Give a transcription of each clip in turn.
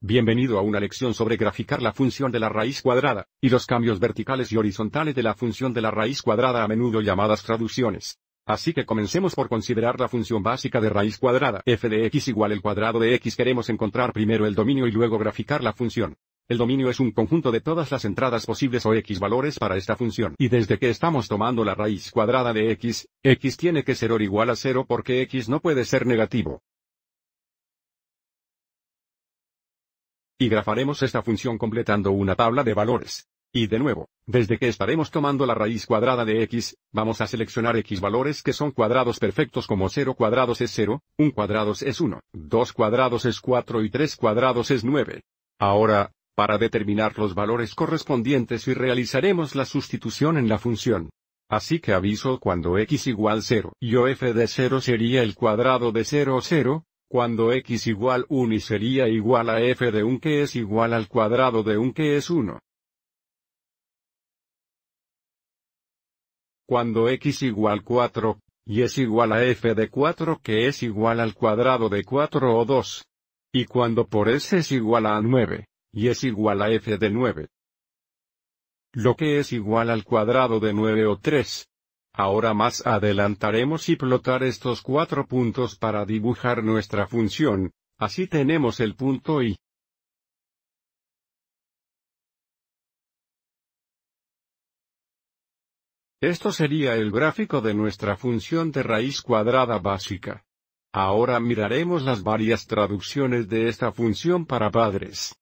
Bienvenido a una lección sobre graficar la función de la raíz cuadrada, y los cambios verticales y horizontales de la función de la raíz cuadrada a menudo llamadas traducciones. Así que comencemos por considerar la función básica de raíz cuadrada f de x igual el cuadrado de x queremos encontrar primero el dominio y luego graficar la función. El dominio es un conjunto de todas las entradas posibles o x valores para esta función. Y desde que estamos tomando la raíz cuadrada de x, x tiene que ser o igual a 0 porque x no puede ser negativo. Y grafaremos esta función completando una tabla de valores. Y de nuevo, desde que estaremos tomando la raíz cuadrada de x, vamos a seleccionar x valores que son cuadrados perfectos como 0 cuadrados es 0, 1 cuadrados es 1, 2 cuadrados es 4 y 3 cuadrados es 9. Ahora, para determinar los valores correspondientes y realizaremos la sustitución en la función. Así que aviso cuando x igual 0 y f de 0 sería el cuadrado de 0 0, cuando x igual 1 y sería igual a f de 1 que es igual al cuadrado de 1 que es 1. Cuando x igual 4, y es igual a f de 4 que es igual al cuadrado de 4 o 2. Y cuando por s es igual a 9, y es igual a f de 9. Lo que es igual al cuadrado de 9 o 3. Ahora más adelantaremos y plotar estos cuatro puntos para dibujar nuestra función, así tenemos el punto y. Esto sería el gráfico de nuestra función de raíz cuadrada básica. Ahora miraremos las varias traducciones de esta función para padres.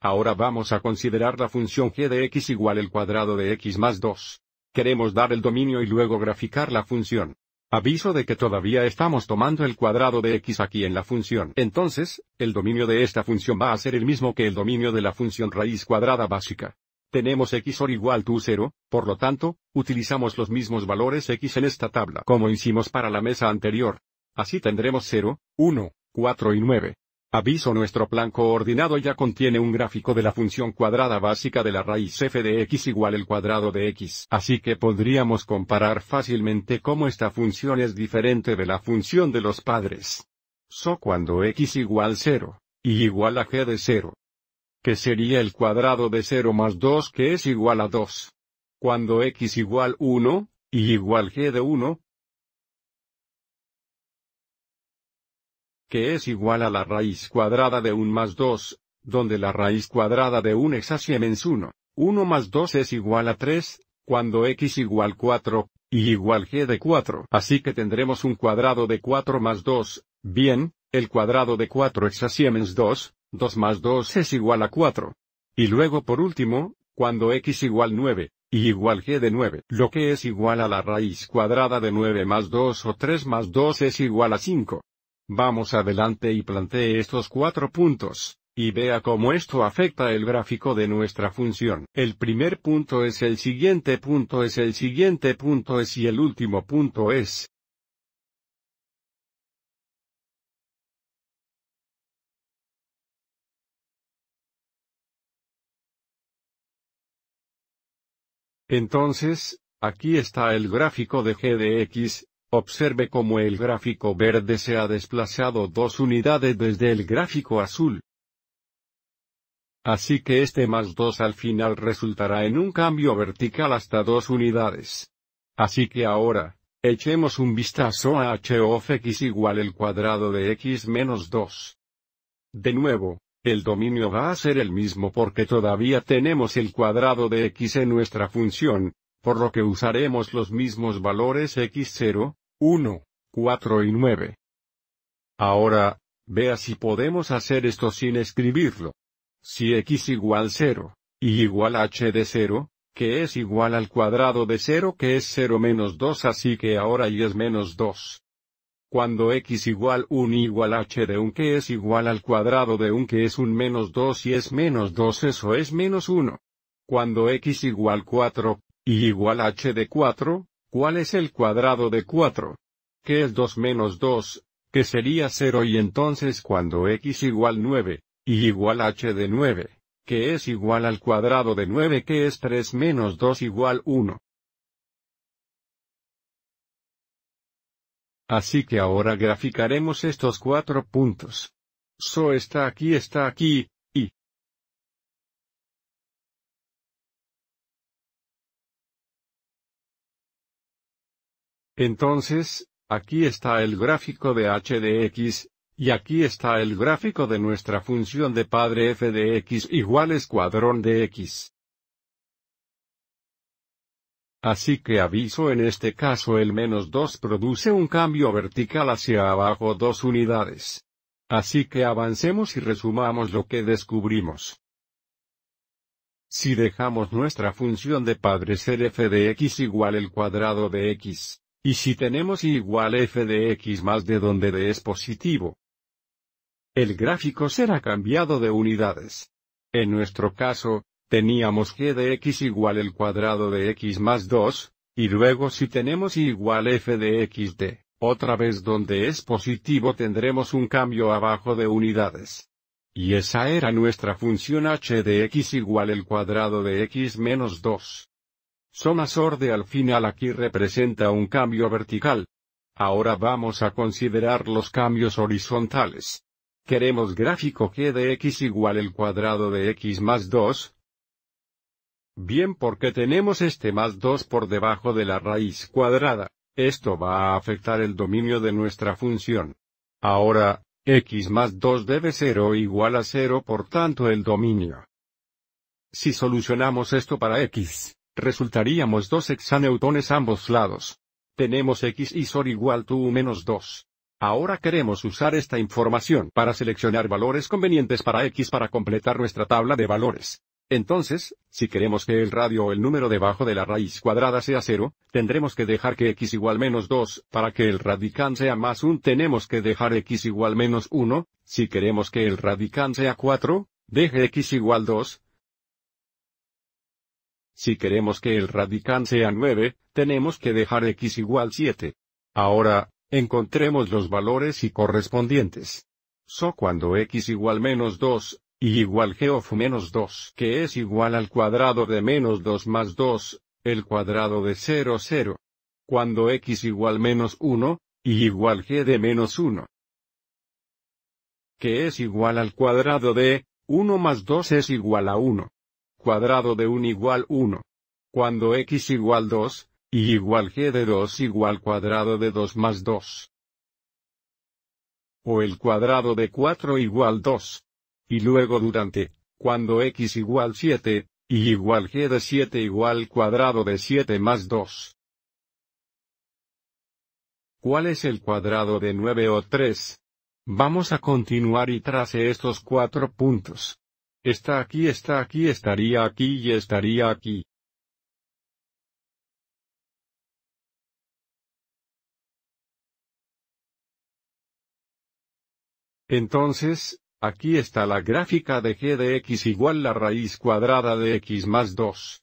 Ahora vamos a considerar la función g de x igual el cuadrado de x más 2. Queremos dar el dominio y luego graficar la función. Aviso de que todavía estamos tomando el cuadrado de x aquí en la función. Entonces, el dominio de esta función va a ser el mismo que el dominio de la función raíz cuadrada básica. Tenemos x igual to 0, por lo tanto, utilizamos los mismos valores x en esta tabla como hicimos para la mesa anterior. Así tendremos 0, 1, 4 y 9. Aviso nuestro plan coordinado ya contiene un gráfico de la función cuadrada básica de la raíz f de x igual el cuadrado de x. Así que podríamos comparar fácilmente cómo esta función es diferente de la función de los padres. So cuando x igual 0, y igual a g de 0. Que sería el cuadrado de 0 más 2 que es igual a 2. Cuando x igual 1, y igual g de 1, que es igual a la raíz cuadrada de 1 más 2, donde la raíz cuadrada de 1 es 1. 1 más 2 es igual a 3, cuando x igual 4, y igual g de 4. Así que tendremos un cuadrado de 4 más 2, bien, el cuadrado de 4 es 2, 2 más 2 es igual a 4. Y luego por último, cuando x igual 9, y igual g de 9, lo que es igual a la raíz cuadrada de 9 más 2 o 3 más 2 es igual a 5. Vamos adelante y plantee estos cuatro puntos, y vea cómo esto afecta el gráfico de nuestra función. El primer punto es el siguiente punto es el siguiente punto es y el último punto es. Entonces, aquí está el gráfico de g de x, Observe cómo el gráfico verde se ha desplazado dos unidades desde el gráfico azul. Así que este más 2 al final resultará en un cambio vertical hasta dos unidades. Así que ahora, echemos un vistazo a h of x igual el cuadrado de x menos 2. De nuevo, el dominio va a ser el mismo porque todavía tenemos el cuadrado de x en nuestra función, por lo que usaremos los mismos valores x0, 1, 4 y 9. Ahora, vea si podemos hacer esto sin escribirlo. Si x igual 0, y igual h de 0, que es igual al cuadrado de 0 que es 0 menos 2 así que ahora y es menos 2. Cuando x igual 1 igual h de 1 que es igual al cuadrado de 1 que es 1 menos 2 y es menos 2 eso es menos 1. Cuando x igual 4, y igual h de 4, ¿Cuál es el cuadrado de 4? ¿Qué es 2 menos 2? Que sería 0 y entonces cuando x igual 9, y igual h de 9, que es igual al cuadrado de 9 que es 3 menos 2 igual 1. Así que ahora graficaremos estos cuatro puntos. So está aquí está aquí, Entonces, aquí está el gráfico de h de x, y aquí está el gráfico de nuestra función de padre f de x iguales cuadrón de x. Así que aviso en este caso el menos 2 produce un cambio vertical hacia abajo dos unidades. Así que avancemos y resumamos lo que descubrimos. Si dejamos nuestra función de padre ser f de x igual el cuadrado de x, y si tenemos igual f de x más d donde d es positivo, el gráfico será cambiado de unidades. En nuestro caso, teníamos g de x igual el cuadrado de x más 2, y luego si tenemos igual f de x de, otra vez donde es positivo tendremos un cambio abajo de unidades. Y esa era nuestra función h de x igual el cuadrado de x menos 2. Soma sorde al final aquí representa un cambio vertical. Ahora vamos a considerar los cambios horizontales. Queremos gráfico que de x igual el cuadrado de x más 2. Bien porque tenemos este más 2 por debajo de la raíz cuadrada, esto va a afectar el dominio de nuestra función. Ahora, x más 2 debe o igual a 0 por tanto el dominio. Si solucionamos esto para x, resultaríamos dos hexaneutones ambos lados. Tenemos x y sor igual tu menos 2. Ahora queremos usar esta información para seleccionar valores convenientes para x para completar nuestra tabla de valores. Entonces, si queremos que el radio o el número debajo de la raíz cuadrada sea 0, tendremos que dejar que x igual menos 2, para que el radicán sea más 1 tenemos que dejar x igual menos 1, si queremos que el radicán sea 4, deje x igual 2, si queremos que el radicán sea 9, tenemos que dejar x igual 7. Ahora, encontremos los valores y correspondientes. So cuando x igual menos 2, y igual g of menos 2, que es igual al cuadrado de menos 2 más 2, el cuadrado de 0, 0. Cuando x igual menos 1, y igual g de menos 1. Que es igual al cuadrado de, 1 más 2 es igual a 1 cuadrado de 1 igual 1. Cuando x igual 2, y igual g de 2 igual cuadrado de 2 más 2. O el cuadrado de 4 igual 2. Y luego durante, cuando x igual 7, y igual g de 7 igual cuadrado de 7 más 2. ¿Cuál es el cuadrado de 9 o 3? Vamos a continuar y trace estos cuatro puntos. Está aquí, está aquí, estaría aquí y estaría aquí. Entonces, aquí está la gráfica de g de x igual la raíz cuadrada de x más 2.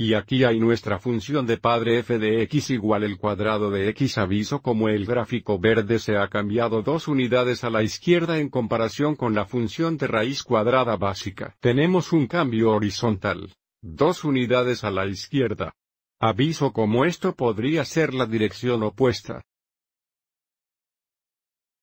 Y aquí hay nuestra función de padre f de x igual el cuadrado de x aviso como el gráfico verde se ha cambiado dos unidades a la izquierda en comparación con la función de raíz cuadrada básica. Tenemos un cambio horizontal. Dos unidades a la izquierda. Aviso como esto podría ser la dirección opuesta.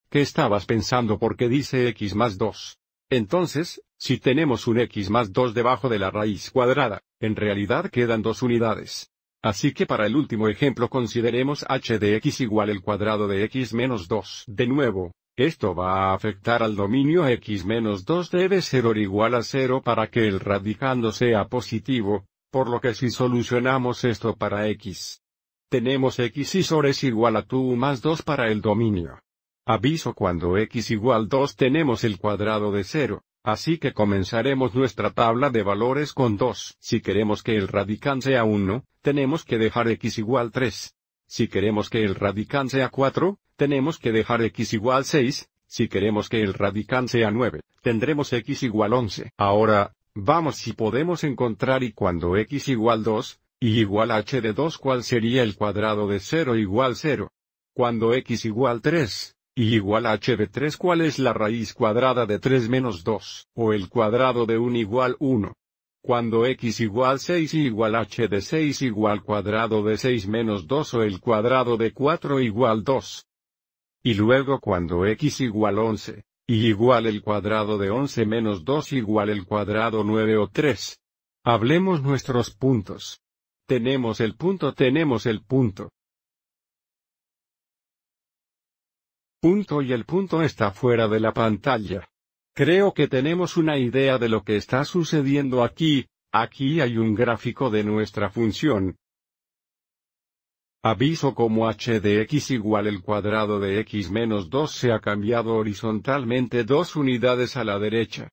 ¿Qué estabas pensando porque dice x más 2? Entonces, si tenemos un x más 2 debajo de la raíz cuadrada, en realidad quedan dos unidades. Así que para el último ejemplo consideremos h de x igual el cuadrado de x menos 2. De nuevo, esto va a afectar al dominio x menos 2 debe ser o igual a 0 para que el radicando sea positivo, por lo que si solucionamos esto para x, tenemos x y sor es igual a tu más 2 para el dominio. Aviso cuando x igual 2 tenemos el cuadrado de 0, Así que comenzaremos nuestra tabla de valores con 2. Si queremos que el radicán sea 1, tenemos que dejar x igual 3. Si queremos que el radicán sea 4, tenemos que dejar x igual 6. Si queremos que el radicán sea 9, tendremos x igual 11. Ahora, vamos si podemos encontrar y cuando x igual 2, y igual h de 2 cuál sería el cuadrado de 0 igual 0. Cuando x igual 3, y igual h de 3 cuál es la raíz cuadrada de 3 menos 2, o el cuadrado de 1 igual 1. Cuando x igual 6 y igual h de 6 igual cuadrado de 6 menos 2 o el cuadrado de 4 igual 2. Y luego cuando x igual 11, y igual el cuadrado de 11 menos 2 igual el cuadrado 9 o 3. Hablemos nuestros puntos. Tenemos el punto, tenemos el punto. punto y el punto está fuera de la pantalla. Creo que tenemos una idea de lo que está sucediendo aquí, aquí hay un gráfico de nuestra función. Aviso como h de x igual el cuadrado de x menos 2 se ha cambiado horizontalmente dos unidades a la derecha.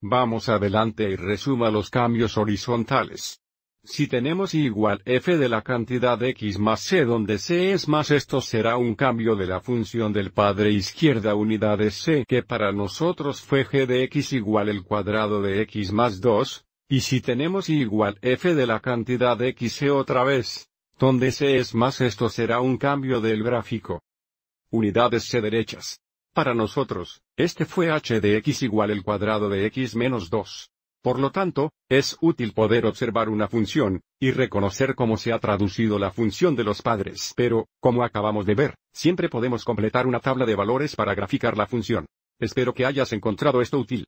Vamos adelante y resuma los cambios horizontales. Si tenemos igual f de la cantidad x más c donde c es más esto será un cambio de la función del padre izquierda unidades c que para nosotros fue g de x igual el cuadrado de x más 2, y si tenemos igual f de la cantidad x otra vez, donde c es más esto será un cambio del gráfico. Unidades c derechas. Para nosotros, este fue h de x igual el cuadrado de x menos 2. Por lo tanto, es útil poder observar una función, y reconocer cómo se ha traducido la función de los padres. Pero, como acabamos de ver, siempre podemos completar una tabla de valores para graficar la función. Espero que hayas encontrado esto útil.